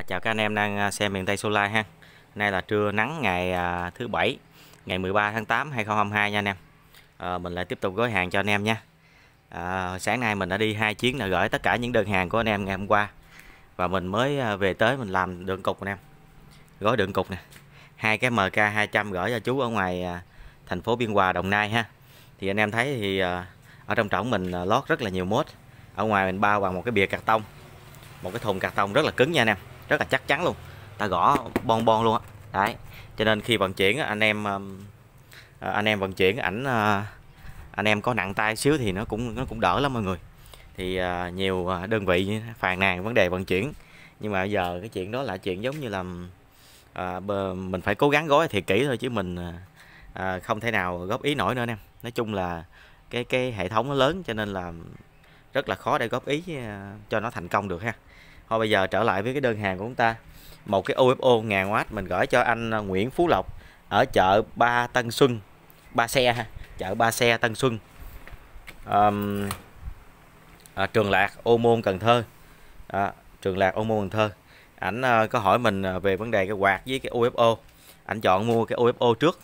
À, chào các anh em đang à, xem miền Tây Solar ha. Nay là trưa nắng ngày à, thứ bảy, ngày 13 tháng 8 2022 nha anh em. À, mình lại tiếp tục gói hàng cho anh em nha. À, sáng nay mình đã đi hai chuyến là gửi tất cả những đơn hàng của anh em ngày hôm qua và mình mới à, về tới mình làm đường cục anh em. Gói đường cục nè. Hai cái MK 200 gửi cho chú ở ngoài à, thành phố Biên Hòa Đồng Nai ha. Thì anh em thấy thì à, ở trong trỏng mình à, lót rất là nhiều mốt. Ở ngoài mình bao bằng một cái bìa cạc tông một cái thùng cạc tông rất là cứng nha anh em rất là chắc chắn luôn ta gõ bon bon luôn á đấy cho nên khi vận chuyển anh em um, à, anh em vận chuyển ảnh à, anh em có nặng tay xíu thì nó cũng nó cũng đỡ lắm mọi người thì à, nhiều đơn vị phàn nàn vấn đề vận chuyển nhưng mà giờ cái chuyện đó là chuyện giống như là um, à, mình phải cố gắng gói thiệt kỹ thôi chứ mình à, không thể nào góp ý nổi nữa anh em nói chung là cái cái hệ thống nó lớn cho nên là rất là khó để góp ý cho nó thành công được ha thôi bây giờ trở lại với cái đơn hàng của chúng ta một cái UFO ngàn w mình gửi cho anh à, Nguyễn Phú Lộc ở chợ Ba Tân Xuân Ba Xe ha chợ Ba Xe Tân Xuân um, à, Trường Lạc Ô Môn Cần Thơ à, Trường Lạc Ô Môn Cần Thơ ảnh à, có hỏi mình à, về vấn đề cái quạt với cái UFO ảnh chọn mua cái UFO trước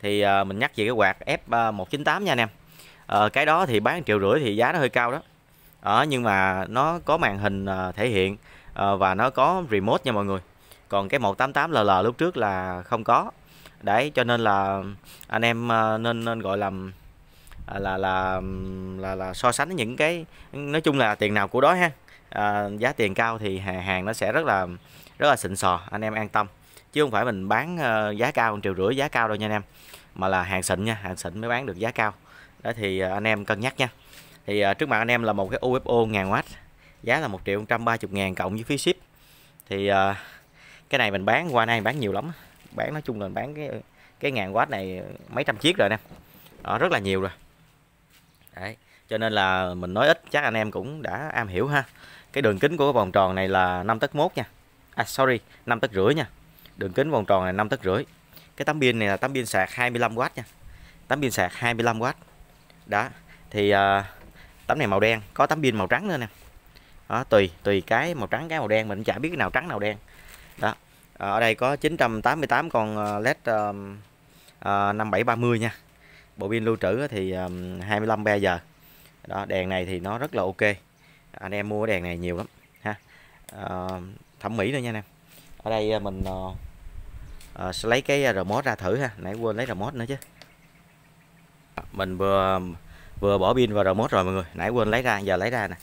thì à, mình nhắc về cái quạt F198 nha anh em à, cái đó thì bán triệu rưỡi thì giá nó hơi cao đó đó nhưng mà nó có màn hình ờ, thể hiện ờ, và nó có remote nha mọi người còn cái 188LL lúc trước là không có đấy cho nên là ừ, anh em ờ, nên nên gọi làm ừ, à, là là là ừ, là, là so sánh những cái nói chung là tiền nào của đó ha à, giá tiền cao thì hàng nó sẽ rất là rất là xịn sò anh em an tâm chứ không phải mình bán giá cao một triệu rưỡi giá cao đâu nha anh em mà là hàng xịn nha hàng xịn mới bán được giá cao đó thì anh em cân nhắc nha thì à, trước mặt anh em là một cái UFO ngàn watt giá là 1 triệu 130 ngàn cộng với phí ship thì à, cái này mình bán qua nay bán nhiều lắm bán nói chung là mình bán cái cái ngàn watt này mấy trăm chiếc rồi nè đó, rất là nhiều rồi đấy cho nên là mình nói ít chắc anh em cũng đã am hiểu ha cái đường kính của cái vòng tròn này là 5 tấc mốt nha à sorry 5 tấc rưỡi nha đường kính vòng tròn này 5 tấc rưỡi cái tấm pin này là tấm pin sạc 25W nha tấm pin sạc 25W đó thì à, tấm này màu đen có tấm pin màu trắng nữa nè đó tùy tùy cái màu trắng cái màu đen mình chả biết cái nào trắng nào đen đó ở đây có 988 con ờ, led uh, uh, 5730 nha bộ pin lưu trữ thì um, 25 ba giờ đó đèn này thì nó rất là ok anh em mua đèn này nhiều lắm ha uh, thẩm mỹ nữa nha anh em ở đây ờ, mình uh, uh, sẽ lấy cái remote ra thử ha nãy quên lấy remote nữa chứ mình vừa vừa bỏ pin vào remote rồi mọi người nãy quên lấy ra giờ lấy ra nè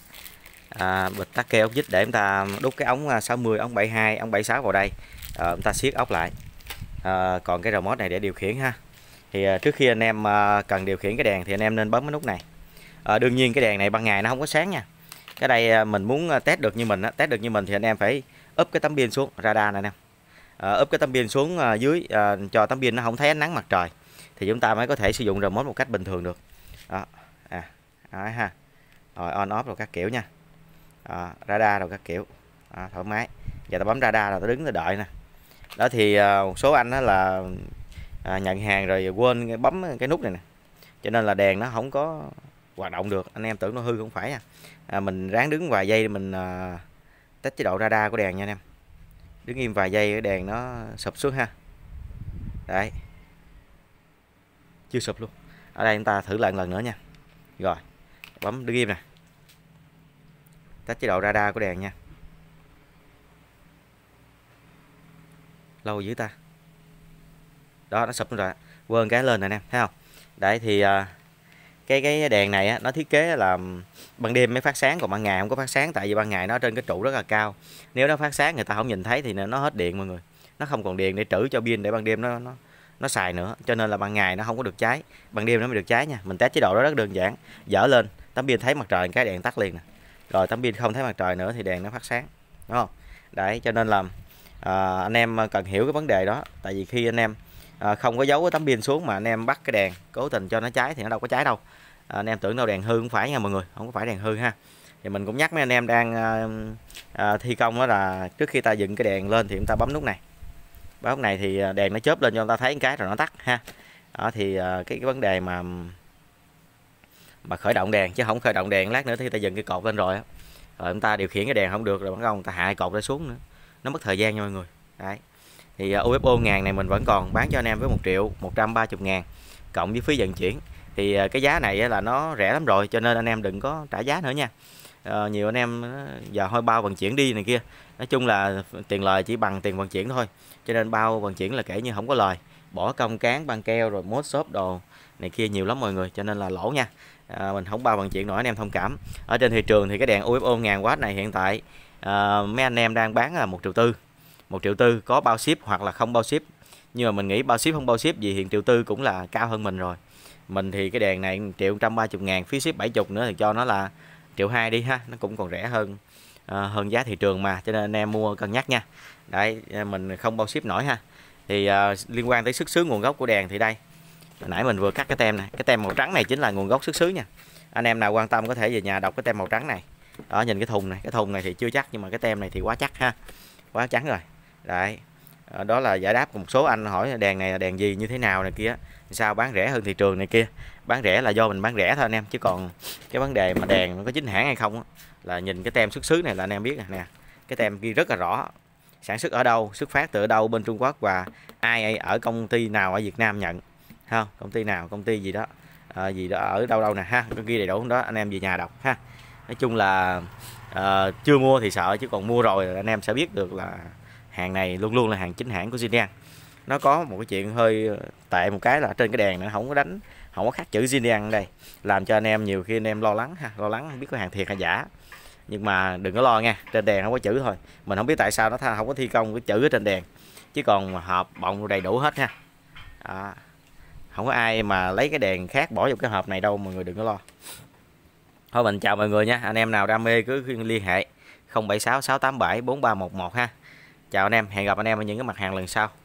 à, bịch tắc kê ốc vít để chúng ta đút cái ống 60 à, ống 72 ống 76 vào đây à, chúng ta siết ốc lại à, còn cái remote này để điều khiển ha thì à, trước khi anh em à, cần điều khiển cái đèn thì anh em nên bấm cái nút này à, đương nhiên cái đèn này ban ngày nó không có sáng nha cái đây à, mình muốn à, test được như mình á test được như mình thì anh em phải úp cái tấm pin xuống radar này nè à, úp cái tấm pin xuống à, dưới à, cho tấm pin nó không thấy ánh nắng mặt trời thì chúng ta mới có thể sử dụng remote một cách bình thường được đó à đấy ha rồi on off rồi các kiểu nha à, radar rồi các kiểu à, thoải mái giờ tao bấm radar rồi tao đứng tao đợi nè đó thì à, một số anh đó là à, nhận hàng rồi quên bấm cái nút này nè cho nên là đèn nó không có hoạt động được anh em tưởng nó hư không phải nha à, mình ráng đứng vài giây mình à, tách chế độ radar của đèn nha anh em đứng im vài giây cái đèn nó sụp xuống ha đấy chưa sụp luôn ở đây chúng ta thử lại lần nữa nha rồi bấm game nè tắt chế độ radar của đèn nha lâu dữ ta đó nó sụp rồi quên cái lên rồi nè thấy không đấy thì à, cái cái đèn này á, nó thiết kế là ban đêm mới phát sáng còn ban ngày không có phát sáng tại vì ban ngày nó trên cái trụ rất là cao nếu nó phát sáng người ta không nhìn thấy thì nó hết điện mọi người nó không còn điện để trữ cho pin để ban đêm nó nó nó xài nữa cho nên là ban ngày nó không có được cháy ban đêm nó mới được cháy nha mình test chế độ đó rất đơn giản dở lên tấm pin thấy mặt trời cái đèn tắt liền nè rồi tấm pin không thấy mặt trời nữa thì đèn nó phát sáng đúng không đấy cho nên là à, anh em cần hiểu cái vấn đề đó tại vì khi anh em à, không có giấu cái tấm pin xuống mà anh em bắt cái đèn cố tình cho nó cháy thì nó đâu có cháy đâu à, anh em tưởng đâu đèn hư không phải nha mọi người không có phải đèn hư ha thì mình cũng nhắc mấy anh em đang à, à, thi công đó là trước khi ta dựng cái đèn lên thì chúng ta bấm nút này báo này thì à, đèn nó chớp lên cho người ta thấy cái rồi nó tắt ha đó thì à, cái, cái vấn đề mà mà khởi động đèn chứ không khởi động đèn lát nữa thì ta dừng cái cột lên rồi rồi chúng ta điều khiển cái đèn không được rồi bắt đầu ta hạ cột nó xuống nữa nó mất thời gian nha mọi người đấy thì à, UFO ngàn này mình vẫn còn bán cho anh em với 1 triệu 130 ngàn cộng với phí vận chuyển thì cái giá này là nó rẻ lắm rồi cho nên anh em đừng có trả giá nữa nha Ờ, nhiều anh em ờ, giờ hơi bao vận chuyển đi này kia nói chung là tiền lời chỉ bằng tiền vận chuyển thôi cho nên bao vận chuyển là kể như không có lời bỏ công cán băng keo rồi mốt xốp đồ này kia nhiều lắm mọi người cho nên là lỗ nha à, mình không bao vận chuyển nổi anh em thông cảm ở trên thị trường thì cái đèn UFO ngàn w này hiện tại à, mấy anh em đang bán là một triệu tư một triệu tư có bao ship hoặc là không bao ship nhưng mà mình nghĩ bao ship không bao ship vì hiện triệu tư cũng là cao hơn mình rồi mình thì cái đèn này 1 triệu trăm ba chục ngàn phí ship bảy chục nữa thì cho nó là triệu hai đi ha nó cũng còn rẻ hơn à, hơn giá thị trường mà cho nên anh em mua cân nhắc nha đấy ờ, mình không bao ship nổi ha thì à, liên quan tới xuất xứ nguồn gốc của đèn thì đây hồi nãy mình vừa cắt cái tem này cái tem màu trắng này chính là nguồn gốc xuất xứ nha anh em nào quan tâm có thể về nhà đọc cái tem màu trắng này đó nhìn cái thùng này cái thùng này thì chưa chắc nhưng mà cái tem này thì quá chắc ha quá trắng rồi đấy đó là giải đáp của một số anh hỏi đèn này là đèn gì như thế nào này kia sao bán rẻ hơn thị trường này kia bán rẻ là do mình bán rẻ thôi anh em chứ còn cái vấn đề mà đèn nó có chính hãng hay không là nhìn cái tem xuất xứ này là anh em biết nè cái tem ghi rất là rõ sản xuất ở đâu xuất phát từ đâu bên Trung Quốc và ai ở công ty nào ở Việt Nam nhận không công ty nào công ty gì đó à, gì đó ở đâu đâu nè ha có ghi đầy đủ đó anh em về nhà đọc ha nói chung là à, chưa mua thì sợ chứ còn mua rồi anh em sẽ biết được là hàng này luôn luôn là hàng chính hãng của zinian nó có một cái chuyện hơi tệ một cái là trên cái đèn nó không có đánh không có khắc chữ Zinian đây làm cho anh em nhiều khi anh em lo lắng ha lo lắng không biết có hàng thiệt hay giả nhưng mà đừng có lo nha trên đèn không có chữ thôi mình không biết tại sao nó tha không có thi công cái chữ ở trên đèn chứ còn hộp bọng đầy đủ hết ha à, không có ai mà lấy cái đèn khác bỏ vào cái hộp này đâu mọi người đừng có lo thôi mình chào mọi người nha anh em nào đam mê cứ liên hệ 0766874311 ha chào anh em hẹn gặp anh em ở những cái mặt hàng lần sau